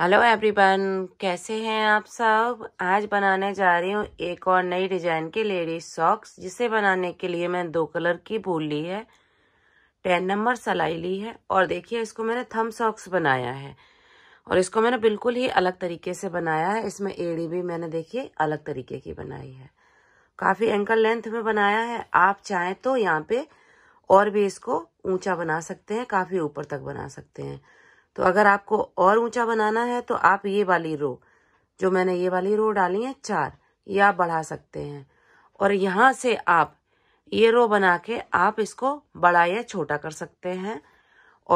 hello everyone कैसे हैं आप सब आज बनाने जा रही हूँ एक और नई डिजाइन की लेडीज सॉक्स जिसे बनाने के लिए मैंने दो कलर की भूल ली है टेन नंबर सलाई ली है और देखिए इसको मैंने थम सॉक्स बनाया है और इसको मैंने बिल्कुल ही अलग तरीके से बनाया है इसमें एड़ी भी मैंने देखिए अलग तरीके की बनाई है काफ़ी एंकल लेंथ में बनाया है आप चाहें तो यहाँ पे और भी इसको ऊंचा बना सकते हैं काफ़ी ऊपर तक बना सकते हैं तो अगर आपको और ऊंचा बनाना है तो आप ये वाली रो जो मैंने ये वाली रो डाली है चार ये आप बढ़ा सकते हैं और यहाँ से आप ये रो बना के आप इसको बड़ा या छोटा कर सकते हैं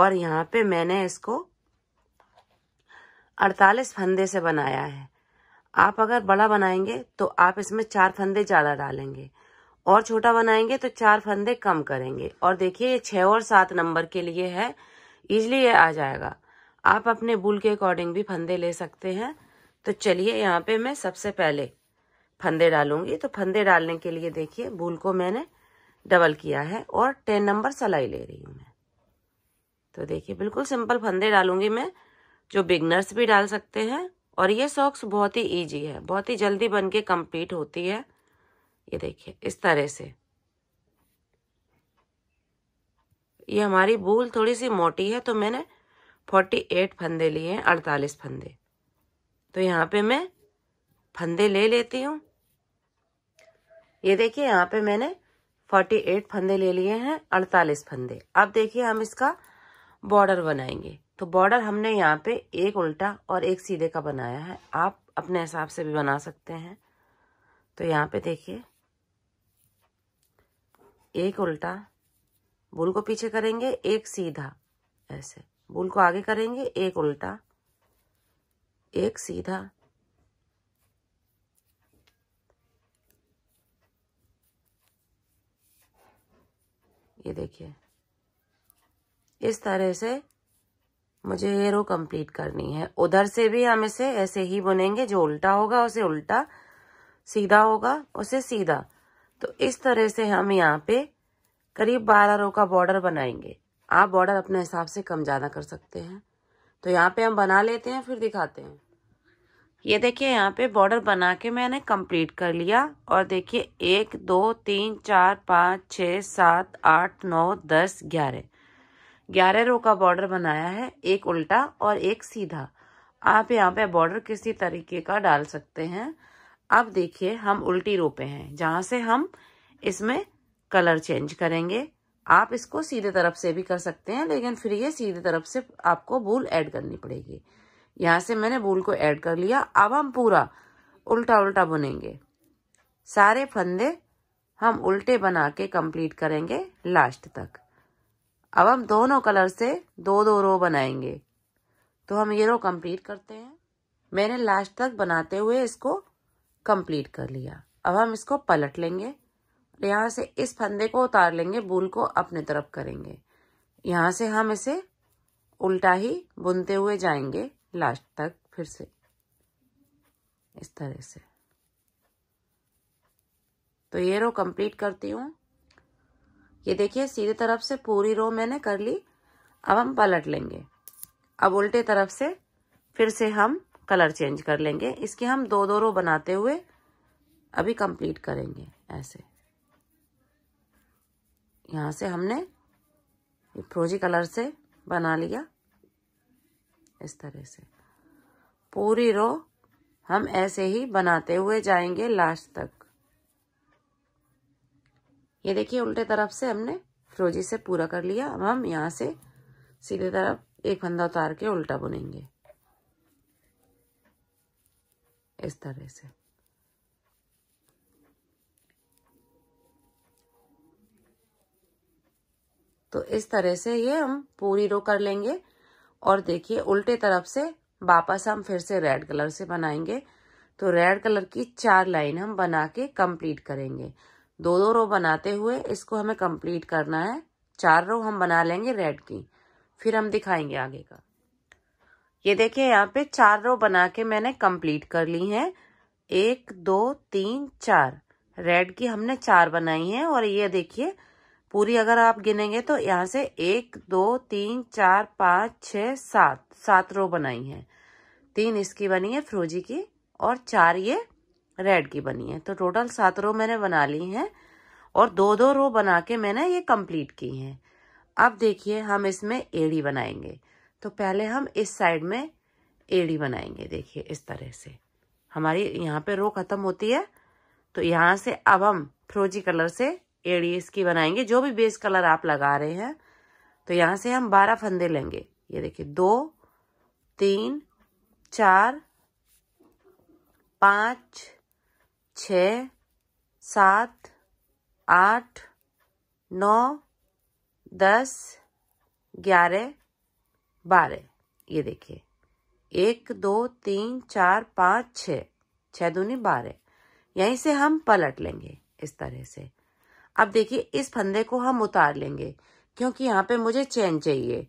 और यहाँ पे मैंने इसको 48 फंदे से बनाया है आप अगर बड़ा बनाएंगे तो आप इसमें चार फंदे ज़्यादा डालेंगे और छोटा बनाएंगे तो चार फंदे कम करेंगे और देखिए ये छह और सात नंबर के लिए है इजली ये आ जाएगा आप अपने बुल के अकॉर्डिंग भी फंदे ले सकते हैं तो चलिए यहाँ पे मैं सबसे पहले फंदे डालूंगी तो फंदे डालने के लिए देखिए बुल को मैंने डबल किया है और टेन नंबर सलाई ले रही हूँ मैं तो देखिए बिल्कुल सिंपल फंदे डालूंगी मैं जो बिगनर्स भी डाल सकते हैं और ये सॉक्स बहुत ही ईजी है बहुत ही जल्दी बन के कम्प्लीट होती है ये देखिए इस तरह से ये हमारी बूल थोड़ी सी मोटी है तो मैंने फोर्टी एट फंदे लिए हैं अड़तालीस फंदे तो यहाँ पे मैं फंदे ले लेती हूँ ये देखिए यहाँ पे मैंने फोर्टी एट फंदे ले लिए हैं अड़तालीस फंदे अब देखिए हम इसका बॉर्डर बनाएंगे तो बॉर्डर हमने यहाँ पे एक उल्टा और एक सीधे का बनाया है आप अपने हिसाब से भी बना सकते हैं तो यहाँ पे देखिए एक उल्टा बुल को पीछे करेंगे एक सीधा ऐसे बुल को आगे करेंगे एक उल्टा एक सीधा ये देखिए इस तरह से मुझे ये रो कंप्लीट करनी है उधर से भी हम इसे ऐसे ही बुनेंगे जो उल्टा होगा उसे उल्टा सीधा होगा उसे सीधा तो इस तरह से हम यहाँ पे करीब बारह रो का बॉर्डर बनाएंगे आप बॉर्डर अपने हिसाब से कम ज़्यादा कर सकते हैं तो यहाँ पे हम बना लेते हैं फिर दिखाते हैं ये देखिए यहाँ पे बॉर्डर बना के मैंने कंप्लीट कर लिया और देखिए एक दो तीन चार पाँच छः सात आठ नौ दस ग्यारह ग्यारह रो का बॉर्डर बनाया है एक उल्टा और एक सीधा आप यहाँ पे बॉर्डर किसी तरीके का डाल सकते हैं अब देखिए हम उल्टी रो पे हैं जहाँ से हम इसमें कलर चेंज करेंगे आप इसको सीधे तरफ से भी कर सकते हैं लेकिन फिर ये सीधे तरफ से आपको भूल ऐड करनी पड़ेगी यहाँ से मैंने भूल को ऐड कर लिया अब हम पूरा उल्टा उल्टा बुनेंगे सारे फंदे हम उल्टे बना के कंप्लीट करेंगे लास्ट तक अब हम दोनों कलर से दो दो रो बनाएंगे तो हम ये रो कंप्लीट करते हैं मैंने लास्ट तक बनाते हुए इसको कंप्लीट कर लिया अब हम इसको पलट लेंगे यहाँ से इस फंदे को उतार लेंगे बुल को अपने तरफ करेंगे यहाँ से हम इसे उल्टा ही बुनते हुए जाएंगे लास्ट तक फिर से इस तरह से तो ये रो कंप्लीट करती हूँ ये देखिए सीधे तरफ से पूरी रो मैंने कर ली अब हम पलट लेंगे अब उल्टे तरफ से फिर से हम कलर चेंज कर लेंगे इसके हम दो दो रो बनाते हुए अभी कंप्लीट करेंगे ऐसे यहाँ से हमने फ्रोजी कलर से बना लिया इस तरह से पूरी रो हम ऐसे ही बनाते हुए जाएंगे लास्ट तक ये देखिए उल्टे तरफ से हमने फ्रोजी से पूरा कर लिया अब हम यहाँ से सीधे तरफ एक फंदा उतार के उल्टा बुनेंगे इस तरह से तो इस तरह से ये हम पूरी रो कर लेंगे और देखिए उल्टे तरफ से वापस हम फिर से रेड कलर से बनाएंगे तो रेड कलर की चार लाइन हम बना के कम्प्लीट करेंगे दो दो रो बनाते हुए इसको हमें कम्प्लीट करना है चार रो हम बना लेंगे रेड की फिर हम दिखाएंगे आगे का ये देखिए यहाँ पे चार रो बना के मैंने कम्प्लीट कर ली है एक दो तीन चार रेड की हमने चार बनाई है और ये देखिए पूरी अगर आप गिनेंगे तो यहाँ से एक दो तीन चार पाँच छ सात सात रो बनाई है तीन इसकी बनी है फ्रोजी की और चार ये रेड की बनी है तो टोटल सात रो मैंने बना ली हैं और दो दो रो बना के मैंने ये कंप्लीट की हैं अब देखिए हम इसमें एड़ी बनाएंगे तो पहले हम इस साइड में एड़ी बनाएंगे देखिए इस तरह से हमारी यहाँ पे रो ख़त्म होती है तो यहाँ से अब हम फ्रोजी कलर से एडी इसकी बनाएंगे जो भी बेस कलर आप लगा रहे हैं तो यहाँ से हम बारह फंदे लेंगे ये देखिए दो तीन चार पाँच छ सात आठ नौ दस ग्यारह बारह ये देखिए एक दो तीन चार पाँच छ छ दूनी बारह यहीं से हम पलट लेंगे इस तरह से अब देखिए इस फंदे को हम उतार लेंगे क्योंकि यहाँ पे मुझे चैन चाहिए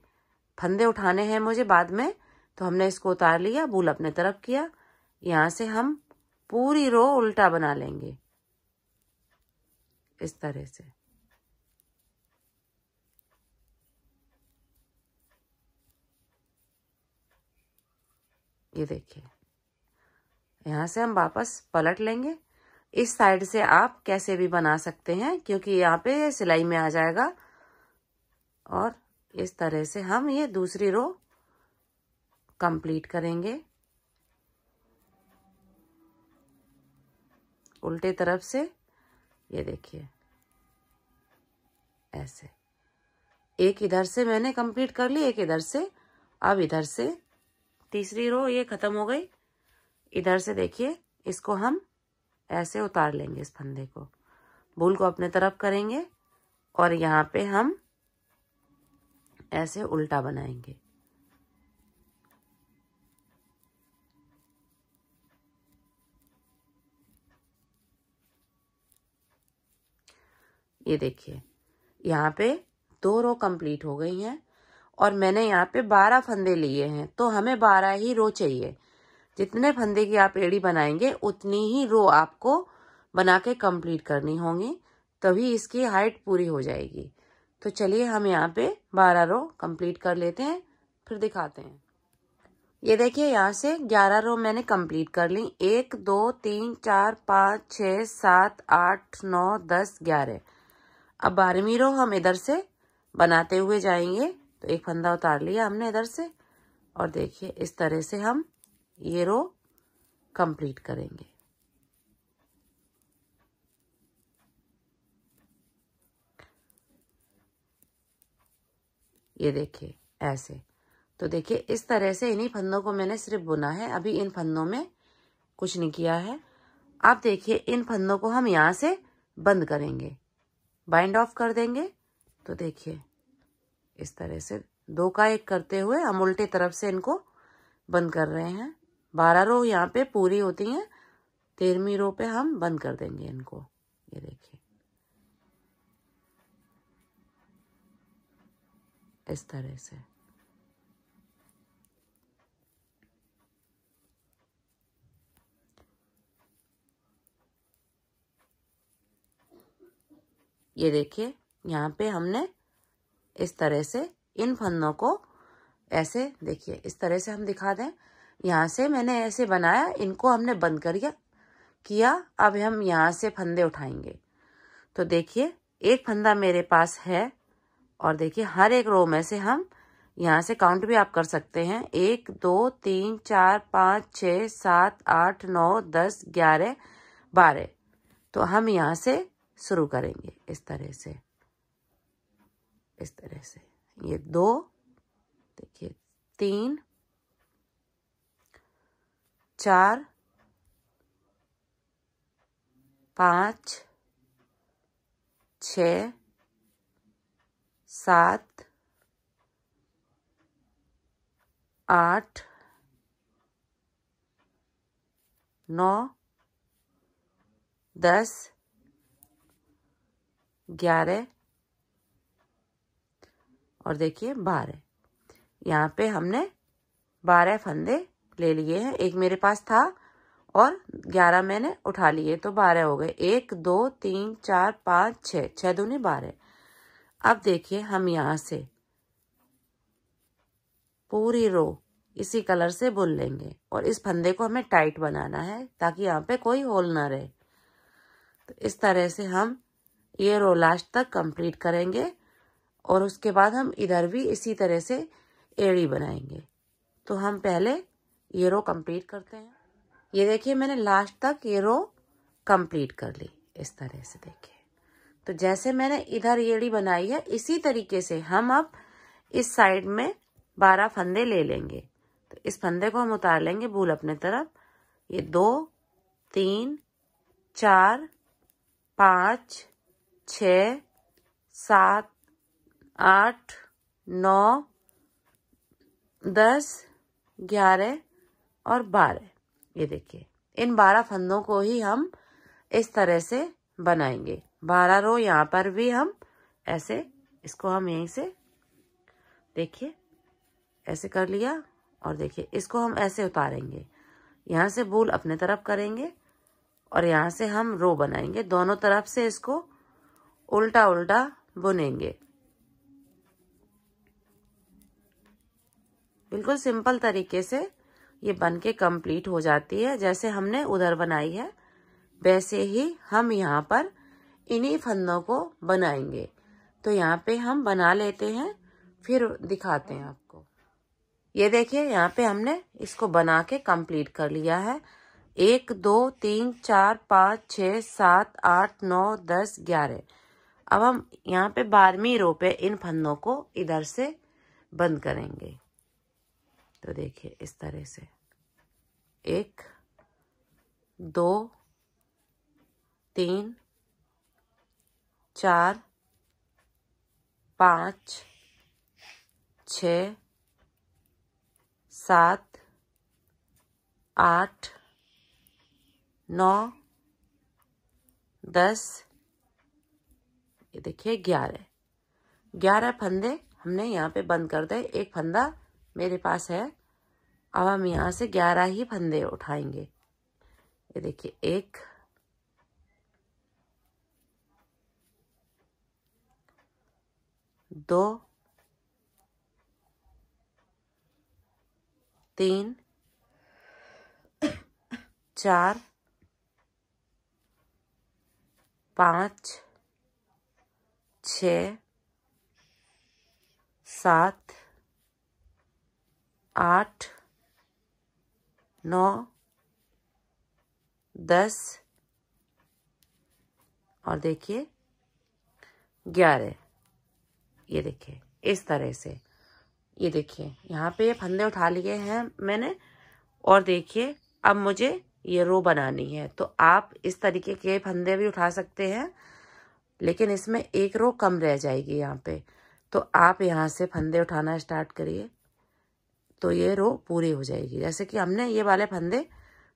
फंदे उठाने हैं मुझे बाद में तो हमने इसको उतार लिया बूल अपने तरफ किया यहाँ से हम पूरी रो उल्टा बना लेंगे इस तरह से ये देखिए यहां से हम वापस पलट लेंगे इस साइड से आप कैसे भी बना सकते हैं क्योंकि यहाँ पे सिलाई में आ जाएगा और इस तरह से हम ये दूसरी रो कंप्लीट करेंगे उल्टे तरफ से ये देखिए ऐसे एक इधर से मैंने कंप्लीट कर ली एक इधर से अब इधर से तीसरी रो ये ख़त्म हो गई इधर से देखिए इसको हम ऐसे उतार लेंगे इस फंदे को भूल को अपने तरफ करेंगे और यहाँ पे हम ऐसे उल्टा बनाएंगे ये देखिए यहाँ पे दो रो कंप्लीट हो गई हैं और मैंने यहाँ पे बारह फंदे लिए हैं तो हमें बारह ही रो चाहिए जितने फंदे की आप एड़ी बनाएंगे उतनी ही रो आपको बना के कम्प्लीट करनी होंगी तभी इसकी हाइट पूरी हो जाएगी तो चलिए हम यहाँ पे बारह रो कम्प्लीट कर लेते हैं फिर दिखाते हैं ये देखिए यहाँ से ग्यारह रो मैंने कम्प्लीट कर ली एक दो तीन चार पाँच छ सात आठ नौ दस ग्यारह अब बारहवीं रो हम इधर से बनाते हुए जाएंगे तो एक फंदा उतार लिया हमने इधर से और देखिए इस तरह से हम ये रो कंप्लीट करेंगे ये देखिए ऐसे तो देखिए इस तरह से इन्हीं फंदों को मैंने सिर्फ बुना है अभी इन फंदों में कुछ नहीं किया है अब देखिए इन फंदों को हम यहाँ से बंद करेंगे बाइंड ऑफ कर देंगे तो देखिए इस तरह से दो का एक करते हुए हम उल्टे तरफ से इनको बंद कर रहे हैं बारह रो यहाँ पे पूरी होती हैं तेरहवीं रो पे हम बंद कर देंगे इनको ये देखिए इस तरह से ये देखिए यहाँ पे हमने इस तरह से इन फंदों को ऐसे देखिए इस तरह से हम दिखा दें यहाँ से मैंने ऐसे बनाया इनको हमने बंद कर दिया किया अब हम यहाँ से फंदे उठाएंगे तो देखिए एक फंदा मेरे पास है और देखिए हर एक रो में से हम यहाँ से काउंट भी आप कर सकते हैं एक दो तीन चार पाँच छ सात आठ नौ दस ग्यारह बारह तो हम यहाँ से शुरू करेंगे इस तरह से इस तरह से ये दो देखिए तीन चार पाँच छ सात आठ नौ दस ग्यारह और देखिए बारह यहाँ पे हमने बारह फंदे ले लिए हैं एक मेरे पास था और ग्यारह मैंने उठा लिए तो बारह हो गए एक दो तीन चार पाँच छ छः दूनी बारह अब देखिए हम यहाँ से पूरी रो इसी कलर से बुन लेंगे और इस फंदे को हमें टाइट बनाना है ताकि यहाँ पे कोई होल ना रहे तो इस तरह से हम ये रो लास्ट तक कंप्लीट करेंगे और उसके बाद हम इधर भी इसी तरह से एड़ी बनाएंगे तो हम पहले ये रो कंप्लीट करते हैं ये देखिए मैंने लास्ट तक ये रो कंप्लीट कर ली इस तरह से देखिए तो जैसे मैंने इधर एड़ी बनाई है इसी तरीके से हम अब इस साइड में बारह फंदे ले लेंगे तो इस फंदे को हम उतार लेंगे भूल अपने तरफ ये दो तीन चार पाँच छ सात आठ नौ दस ग्यारह और बारह ये देखिए इन बारह फंदों को ही हम इस तरह से बनाएंगे बारह रो यहाँ पर भी हम ऐसे इसको हम यहीं से देखिए ऐसे कर लिया और देखिए इसको हम ऐसे उतारेंगे यहाँ से बूल अपने तरफ करेंगे और यहाँ से हम रो बनाएंगे दोनों तरफ से इसको उल्टा उल्टा बुनेंगे बिल्कुल सिंपल तरीके से ये बन के कम्प्लीट हो जाती है जैसे हमने उधर बनाई है वैसे ही हम यहाँ पर इन्हीं फंदों को बनाएंगे तो यहाँ पे हम बना लेते हैं फिर दिखाते हैं आपको ये देखिए यहाँ पे हमने इसको बना के कम्प्लीट कर लिया है एक दो तीन चार पाँच छ सात आठ नौ दस ग्यारह अब हम यहाँ पे बारहवीं रो पे इन फंदों को इधर से बंद करेंगे तो देखिए इस तरह से एक दो तीन चार पाँच छ सात आठ नौ दस ये देखिए ग्यारह ग्यारह फंदे हमने यहाँ पे बंद कर दे एक फंदा मेरे पास है अब हम यहाँ से ग्यारह ही फंदे उठाएंगे ये देखिए एक दो तीन चार पाँच छ सात आठ नौ दस और देखिए ग्यारह ये देखिए इस तरह से ये देखिए यहाँ पे ये फंदे उठा लिए हैं मैंने और देखिए अब मुझे ये रो बनानी है तो आप इस तरीके के फंदे भी उठा सकते हैं लेकिन इसमें एक रो कम रह जाएगी यहाँ पे तो आप यहाँ से फंदे उठाना स्टार्ट करिए तो ये रो पूरी हो जाएगी जैसे कि हमने ये वाले फंदे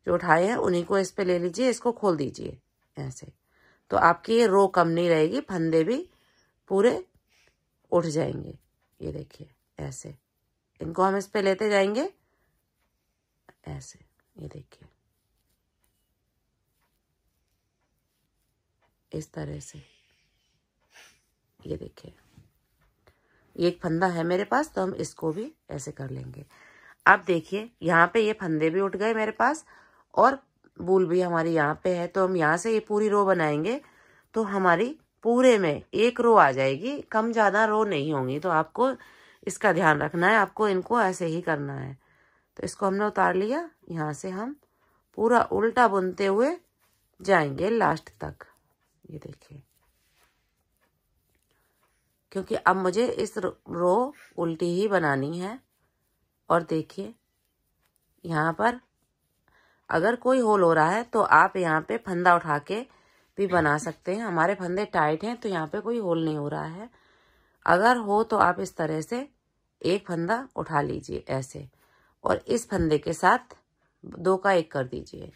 जो उठाए हैं उन्हीं को इस पे ले लीजिए इसको खोल दीजिए ऐसे तो आपकी ये रो कम नहीं रहेगी फंदे भी पूरे उठ जाएंगे ये देखिए ऐसे इनको हम इस पे लेते जाएंगे ऐसे ये देखिए इस तरह से ये देखिए एक फंदा है मेरे पास तो हम इसको भी ऐसे कर लेंगे अब देखिए यहाँ पे ये फंदे भी उठ गए मेरे पास और बूल भी हमारी यहाँ पे है तो हम यहाँ से ये पूरी रो बनाएंगे तो हमारी पूरे में एक रो आ जाएगी कम ज़्यादा रो नहीं होंगी तो आपको इसका ध्यान रखना है आपको इनको ऐसे ही करना है तो इसको हमने उतार लिया यहाँ से हम पूरा उल्टा बुनते हुए जाएंगे लास्ट तक ये देखिए क्योंकि अब मुझे इस रो उल्टी ही बनानी है और देखिए यहाँ पर अगर कोई होल हो रहा है तो आप यहाँ पे फंदा उठा के भी बना सकते हैं हमारे फंदे टाइट हैं तो यहाँ पे कोई होल नहीं हो रहा है अगर हो तो आप इस तरह से एक फंदा उठा लीजिए ऐसे और इस फंदे के साथ दो का एक कर दीजिए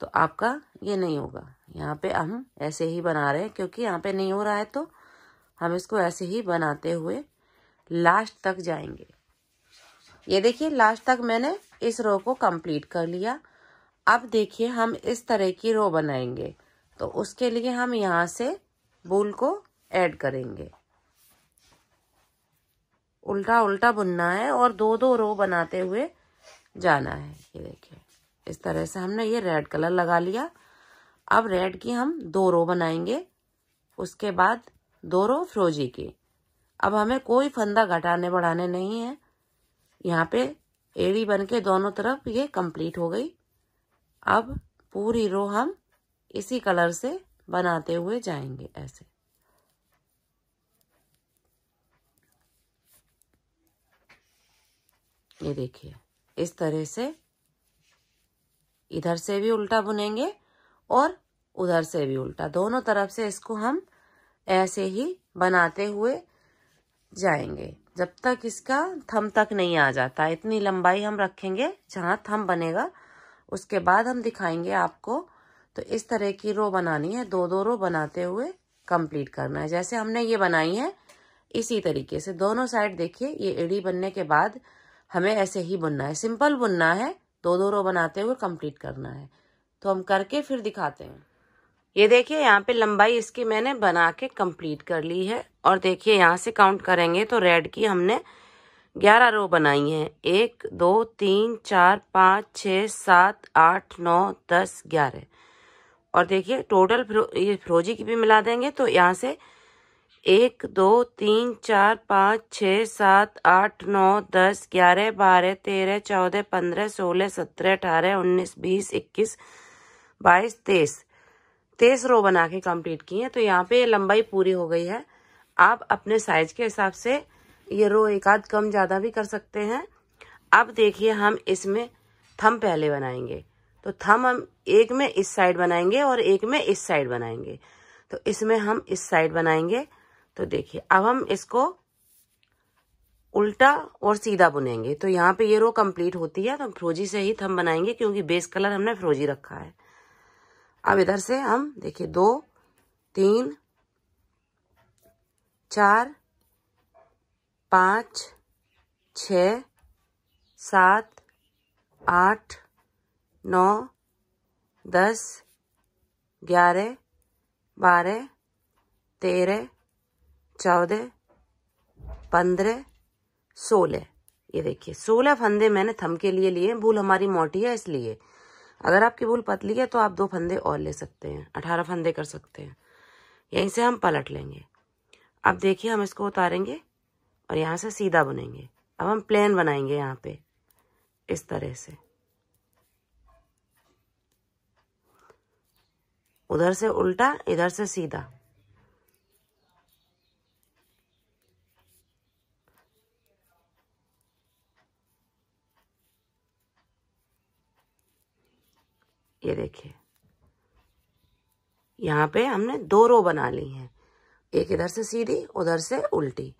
तो आपका ये नहीं होगा यहाँ पे हम ऐसे ही बना रहे हैं क्योंकि यहाँ पे नहीं हो रहा है तो हम इसको ऐसे ही बनाते हुए लास्ट तक जाएंगे ये देखिए लास्ट तक मैंने इस रो को कंप्लीट कर लिया अब देखिए हम इस तरह की रो बनाएंगे तो उसके लिए हम यहाँ से बुल को ऐड करेंगे उल्टा उल्टा बुनना है और दो दो रो बनाते हुए जाना है ये देखिए इस तरह से हमने ये रेड कलर लगा लिया अब रेड की हम दो रो बनाएंगे उसके बाद दोरो फिरोजी के अब हमें कोई फंदा घटाने बढ़ाने नहीं है यहाँ पे एड़ी बन के दोनों तरफ ये कंप्लीट हो गई अब पूरी रो हम इसी कलर से बनाते हुए जाएंगे ऐसे ये देखिए इस तरह से इधर से भी उल्टा बुनेंगे और उधर से भी उल्टा दोनों तरफ से इसको हम ऐसे ही बनाते हुए जाएंगे जब तक इसका थम तक नहीं आ जाता इतनी लंबाई हम रखेंगे जहाँ थम बनेगा उसके बाद हम दिखाएंगे आपको तो इस तरह की रो बनानी है दो दो रो बनाते हुए कंप्लीट करना है जैसे हमने ये बनाई है इसी तरीके से दोनों साइड देखिए ये एड़ी बनने के बाद हमें ऐसे ही बुनना है सिंपल बुनना है दो दो रो बनाते हुए कंप्लीट करना है तो हम करके फिर दिखाते हैं ये देखिए यहाँ पे लंबाई इसकी मैंने बना के कंप्लीट कर ली है और देखिए यहाँ से काउंट करेंगे तो रेड की हमने ग्यारह रो बनाई हैं एक दो तीन चार पाँच छ सात आठ नौ दस ग्यारह और देखिए टोटल फ्रो, ये फ्रोजी की भी मिला देंगे तो यहाँ से एक दो तीन चार पाँच छ सात आठ नौ दस ग्यारह बारह तेरह चौदह पंद्रह सोलह सत्रह अठारह उन्नीस बीस इक्कीस बाईस तेईस तेईस रो बना के कंप्लीट की है तो यहाँ पे लंबाई पूरी हो गई है आप अपने साइज के हिसाब से ये रो एक आध कम ज़्यादा भी कर सकते हैं अब देखिए हम इसमें थम पहले बनाएंगे तो थम हम एक में इस साइड बनाएंगे और एक में इस साइड बनाएंगे तो इसमें हम इस साइड बनाएंगे तो देखिए अब हम इसको उल्टा और सीधा बुनेंगे तो यहाँ पे ये रो कंप्लीट होती है तो हम फ्रोजी से ही थम बनाएंगे क्योंकि बेस कलर हमने फ्रोजी रखा है अब इधर से हम देखिए दो तीन चार पाँच छ सात आठ नौ दस ग्यारह बारह तेरह चौदह पंद्रह सोलह ये देखिए सोलह फंदे मैंने थम के लिए लिए भूल हमारी मोटी है इसलिए अगर आपकी भूल पतली है तो आप दो फंदे और ले सकते हैं अठारह फंदे कर सकते हैं यहीं से हम पलट लेंगे अब देखिए हम इसको उतारेंगे और यहाँ से सीधा बुनेंगे अब हम प्लेन बनाएंगे यहाँ पे इस तरह से उधर से उल्टा इधर से सीधा ये देखिए यहाँ पे हमने दो रो बना ली हैं एक इधर से सीधी उधर से उल्टी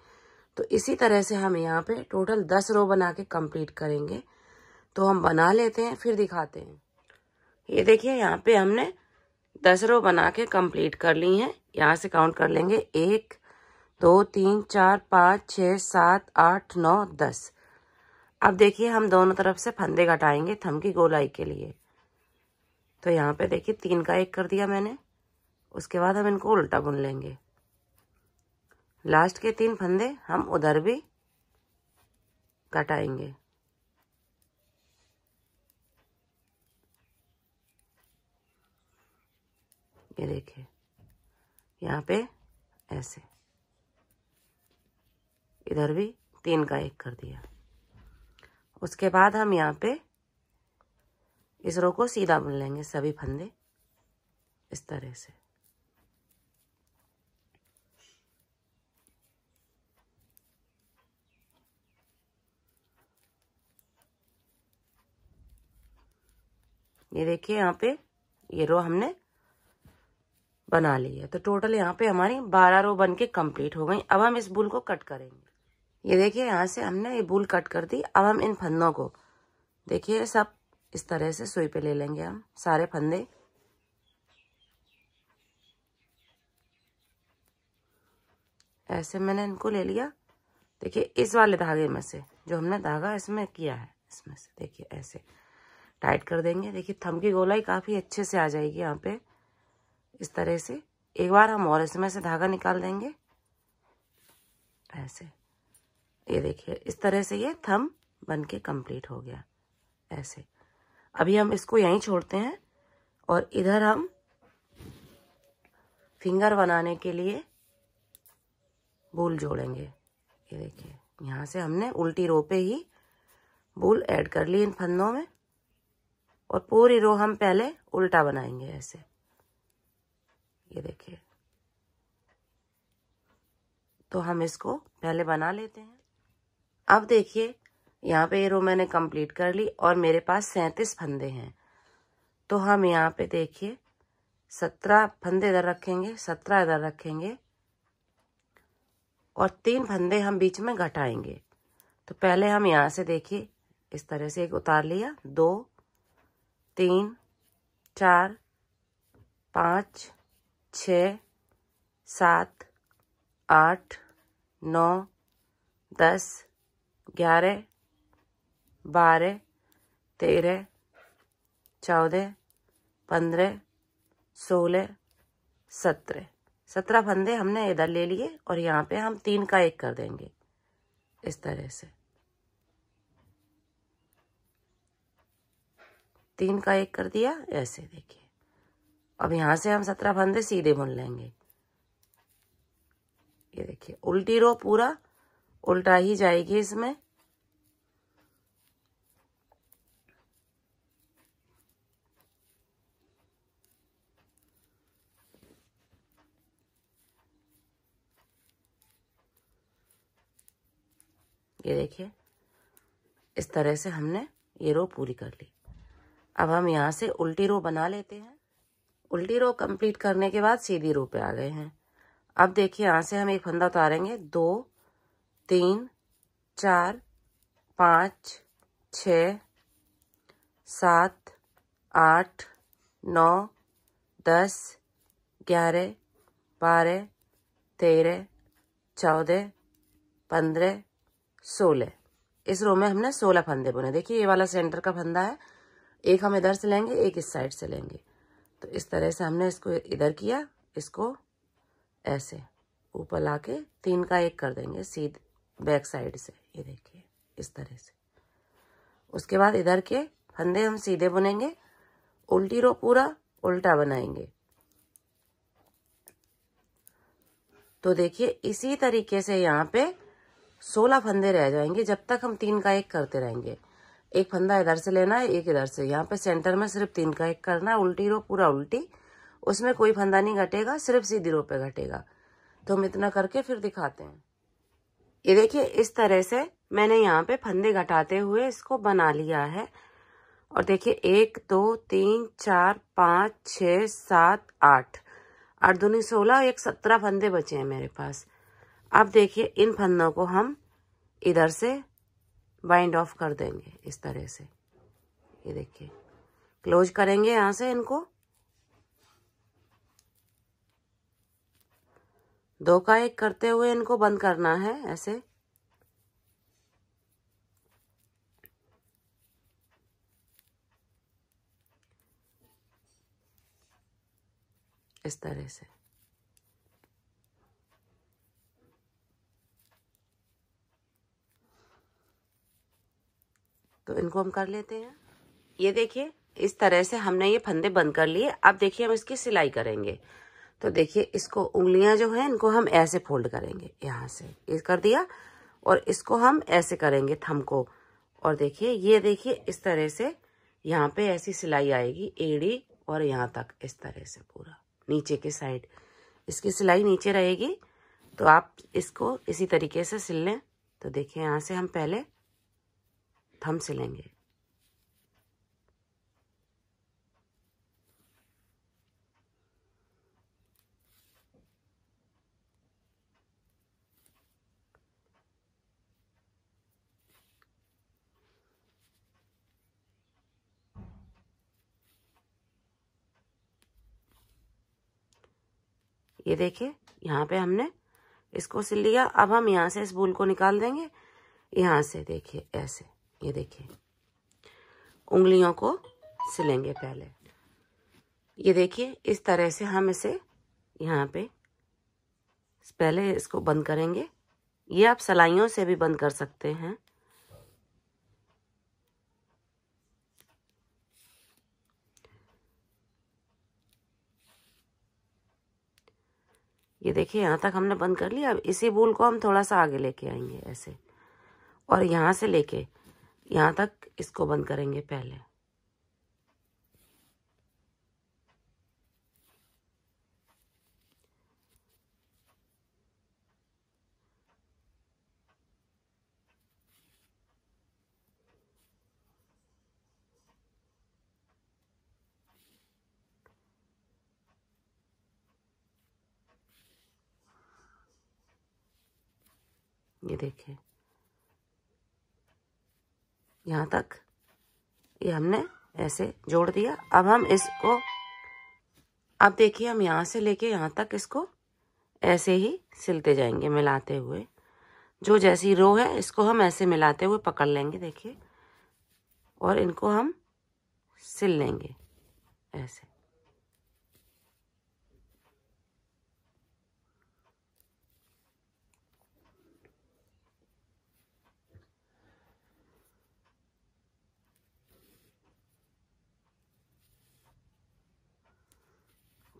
तो इसी तरह से हम यहाँ पे टोटल दस रो बना के कंप्लीट करेंगे तो हम बना लेते हैं फिर दिखाते हैं ये देखिए यहाँ पे हमने दस रो बना के कंप्लीट कर ली हैं यहाँ से काउंट कर लेंगे एक दो तीन चार पाँच छ सात आठ नौ दस अब देखिए हम दोनों तरफ से फंदे घटाएंगे थम की गोलाई के लिए तो यहाँ पे देखिए तीन का एक कर दिया मैंने उसके बाद हम इनको उल्टा बुन लेंगे लास्ट के तीन फंदे हम उधर भी कटाएंगे ये देखिए यहाँ पे ऐसे इधर भी तीन का एक कर दिया उसके बाद हम यहाँ पे इस रो को सीधा बुन लेंगे सभी फंदे इस तरह से ये देखिए यहाँ पे ये रो हमने बना ली है तो टोटल यहाँ पे हमारी बारह रो बन के हो गई अब हम इस बुल को कट करेंगे ये देखिए यहाँ से हमने ये बुल कट कर दी अब हम इन फंदों को देखिए सब इस तरह से सुई पे ले लेंगे हम सारे फंदे ऐसे मैंने इनको ले लिया देखिए इस वाले धागे में से जो हमने धागा इसमें किया है इसमें से देखिए ऐसे टाइट कर देंगे देखिए थम की गोलाई काफ़ी अच्छे से आ जाएगी यहाँ पे इस तरह से एक बार हम और इसमें से धागा निकाल देंगे ऐसे ये देखिए इस तरह से ये थम बन के हो गया ऐसे अभी हम इसको यहीं छोड़ते हैं और इधर हम फिंगर बनाने के लिए बूल जोड़ेंगे ये देखिए यहाँ से हमने उल्टी रो पे ही बूल ऐड कर ली इन फंदों में और पूरी रो हम पहले उल्टा बनाएंगे ऐसे ये देखिए तो हम इसको पहले बना लेते हैं अब देखिए यहाँ पे ये रो मैंने कंप्लीट कर ली और मेरे पास सैंतीस फंदे हैं तो हम यहाँ पे देखिए सत्रह फंदे इधर रखेंगे सत्रह इधर रखेंगे और तीन फंदे हम बीच में घटाएंगे तो पहले हम यहाँ से देखिए इस तरह से एक उतार लिया दो तीन चार पाँच छ सात आठ नौ दस ग्यारह बारह तेरह चौदह पंद्रह सोलह सत्रह सत्रह फंदे हमने इधर ले लिए और यहाँ पे हम तीन का एक कर देंगे इस तरह से तीन का एक कर दिया ऐसे देखिए अब यहाँ से हम सत्रह फंदे सीधे बुन लेंगे ये देखिए उल्टी रो पूरा उल्टा ही जाएगी इसमें ये देखिए इस तरह से हमने ये रो पूरी कर ली अब हम यहाँ से उल्टी रो बना लेते हैं उल्टी रो कंप्लीट करने के बाद सीधी रो पे आ गए हैं अब देखिए यहाँ से हम एक फंदा उतारेंगे दो तीन चार पाँच छ सात आठ नौ दस ग्यारह बारह तेरह चौदह पंद्रह सोलह इस रो में हमने सोलह फंदे बुने देखिए ये वाला सेंटर का फंदा है एक हम इधर से लेंगे एक इस साइड से लेंगे तो इस तरह से हमने इसको इधर किया इसको ऐसे ऊपर लाके तीन का एक कर देंगे सीध बैक साइड से ये देखिए इस तरह से उसके बाद इधर के फंदे हम सीधे बुनेंगे उल्टी रो पूरा उल्टा बनाएंगे तो देखिए इसी तरीके से यहाँ पे सोलह फंदे रह जाएंगे जब तक हम तीन का एक करते रहेंगे एक फंदा इधर से लेना है एक इधर से यहाँ पे सेंटर में सिर्फ तीन का एक करना है उल्टी रो पूरा उल्टी उसमें कोई फंदा नहीं घटेगा सिर्फ सीधी रो पे घटेगा तो हम इतना करके फिर दिखाते हैं ये देखिए इस तरह से मैंने यहाँ पे फंदे घटाते हुए इसको बना लिया है और देखिए एक दो तीन चार पाँच छ सात आठ आठ दूनी सोलह एक सत्रह फंदे बचे हैं मेरे पास अब देखिए इन फंदों को हम इधर से बाइंड ऑफ कर देंगे इस तरह से ये देखिए क्लोज करेंगे यहां से इनको दो का एक करते हुए इनको बंद करना है ऐसे इस तरह से तो इनको हम कर लेते हैं ये देखिए इस तरह से हमने ये फंदे बंद कर लिए अब देखिए हम इसकी सिलाई करेंगे तो देखिए इसको उंगलियां जो है इनको हम ऐसे फोल्ड करेंगे यहाँ से ये कर दिया और इसको हम ऐसे करेंगे थम को और देखिए ये देखिए इस तरह से यहाँ पे ऐसी सिलाई आएगी एड़ी और यहाँ तक इस तरह से पूरा नीचे के साइड इसकी सिलाई नीचे रहेगी तो आप इसको इसी तरीके से सिल लें तो देखिए यहाँ से हम पहले थम से लेंगे ये देखिए यहाँ पे हमने इसको सिल लिया अब हम यहाँ से इस भूल को निकाल देंगे यहाँ से देखिए ऐसे ये देखिए उंगलियों को सिलेंगे पहले ये देखिए इस तरह से हम इसे यहाँ पे पहले इसको बंद करेंगे ये आप सलाइयों से भी बंद कर सकते हैं ये देखिए यहाँ तक हमने बंद कर लिया अब इसी बूल को हम थोड़ा सा आगे लेके आएंगे ऐसे और यहाँ से लेके यहाँ तक इसको बंद करेंगे पहले ये देखें यहाँ तक ये हमने ऐसे जोड़ दिया अब हम इसको अब देखिए हम यहाँ से लेके यहाँ तक इसको ऐसे ही सिलते जाएंगे मिलाते हुए जो जैसी रो है इसको हम ऐसे मिलाते हुए पकड़ लेंगे देखिए और इनको हम सिल लेंगे ऐसे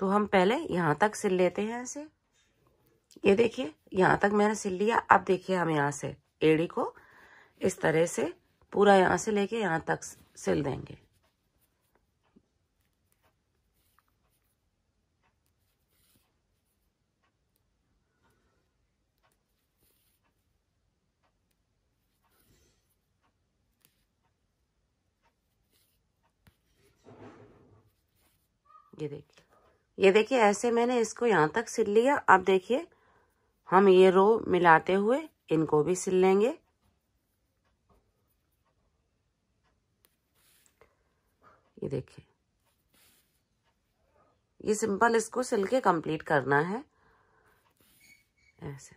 तो हम पहले यहाँ तक सिल लेते हैं ऐसे ये देखिए यहाँ तक मैंने सिल लिया अब देखिए हम यहाँ से एड़ी को इस तरह से पूरा यहाँ से लेके यहाँ तक सिल देंगे ये देखिए ये देखिए ऐसे मैंने इसको यहाँ तक सिल लिया अब देखिए हम ये रो मिलाते हुए इनको भी सिल लेंगे ये देखिए ये सिंपल इसको सिल के कंप्लीट करना है ऐसे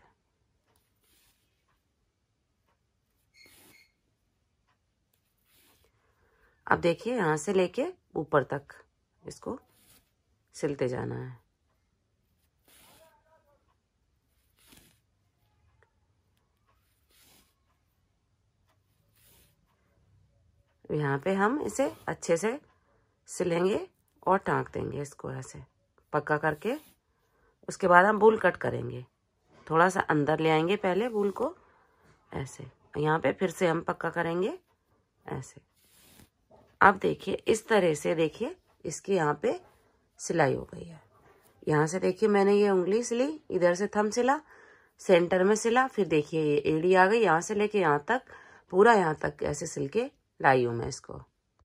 अब देखिए यहां से लेके ऊपर तक इसको सिलते जाना है यहाँ पे हम इसे अच्छे से सिलेंगे और टाँक देंगे इसको ऐसे पक्का करके उसके बाद हम बुल कट करेंगे थोड़ा सा अंदर ले आएंगे पहले बूल को ऐसे यहाँ पे फिर से हम पक्का करेंगे ऐसे अब देखिए इस तरह से देखिए इसके यहाँ पे सिलाई हो गई है यहाँ से देखिए मैंने ये उंगली सिली इधर से थम सिला सेंटर में सिला फिर देखिए ये एड़ी आ गई यहाँ से लेके यहाँ तक पूरा यहाँ तक ऐसे सिल के लाई हूँ मैं इसको